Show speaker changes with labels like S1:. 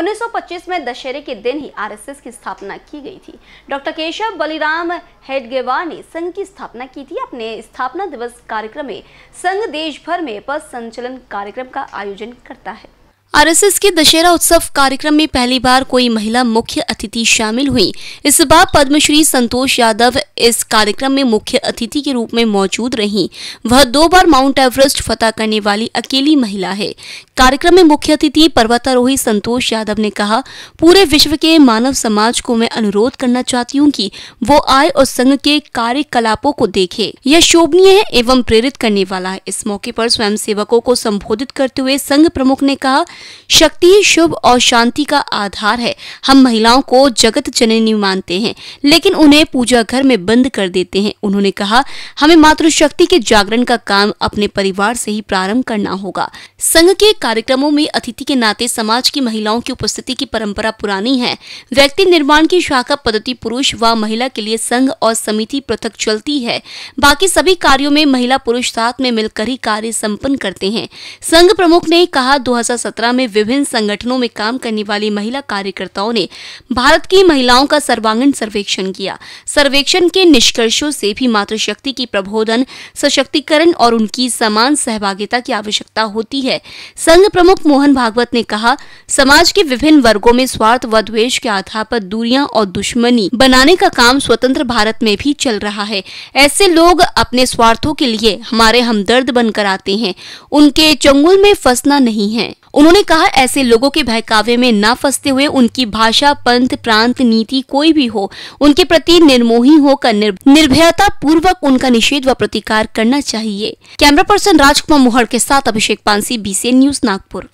S1: 1925 में दशहरे के दिन ही आरएसएस की स्थापना की गई थी डॉक्टर केशव बलिराम हेडगेवार ने संघ की स्थापना की थी अपने स्थापना दिवस कार्यक्रम में संघ देश भर में पथ संचलन कार्यक्रम का आयोजन करता है आरएसएस के दशहरा उत्सव कार्यक्रम में पहली बार कोई महिला मुख्य अतिथि शामिल हुई इस बार पद्मश्री संतोष यादव इस कार्यक्रम में मुख्य अतिथि के रूप में मौजूद रहीं वह दो बार माउंट एवरेस्ट फतह करने वाली अकेली महिला है कार्यक्रम में मुख्य अतिथि पर्वतारोही संतोष यादव ने कहा पूरे विश्व के मानव समाज को मैं अनुरोध करना चाहती हूँ की वो आय और संघ के कार्यकलापो को देखे यह शोभनीय है एवं प्रेरित करने वाला है इस मौके आरोप स्वयं को संबोधित करते हुए संघ प्रमुख ने कहा शक्ति शुभ और शांति का आधार है हम महिलाओं को जगत जननी मानते हैं लेकिन उन्हें पूजा घर में बंद कर देते हैं उन्होंने कहा हमें मातृशक्ति के जागरण का काम अपने परिवार से ही प्रारंभ करना होगा संघ के कार्यक्रमों में अतिथि के नाते समाज की महिलाओं की उपस्थिति की परंपरा पुरानी है व्यक्ति निर्माण की शाखा पद्धति पुरुष व महिला के लिए संघ और समिति पृथक चलती है बाकी सभी कार्यो में महिला पुरुष साथ में मिलकर ही कार्य सम्पन्न करते हैं संघ प्रमुख ने कहा दो दिशा में विभिन्न संगठनों में काम करने वाली महिला कार्यकर्ताओं ने भारत की महिलाओं का सर्वांगीण सर्वेक्षण किया सर्वेक्षण के निष्कर्षों से भी मातृशक्ति की प्रबोधन सशक्तिकरण और उनकी समान सहभागिता की आवश्यकता होती है संघ प्रमुख मोहन भागवत ने कहा समाज के विभिन्न वर्गो में स्वार्थ व द्वेश के आधार पर दूरियां और दुश्मनी बनाने का काम स्वतंत्र भारत में भी चल रहा है ऐसे लोग अपने स्वार्थों के लिए हमारे हमदर्द बनकर आते हैं उनके चंगुल में फंसना नहीं है उन्होंने कहा ऐसे लोगों के बहकावे में न फंसते हुए उनकी भाषा पंथ प्रांत नीति कोई भी हो उनके प्रति निर्मोही होकर निर्भयता पूर्वक उनका निषेध व प्रतिकार करना चाहिए कैमरा पर्सन राजकुमार मोहर के साथ अभिषेक पांसी बीसी न्यूज नागपुर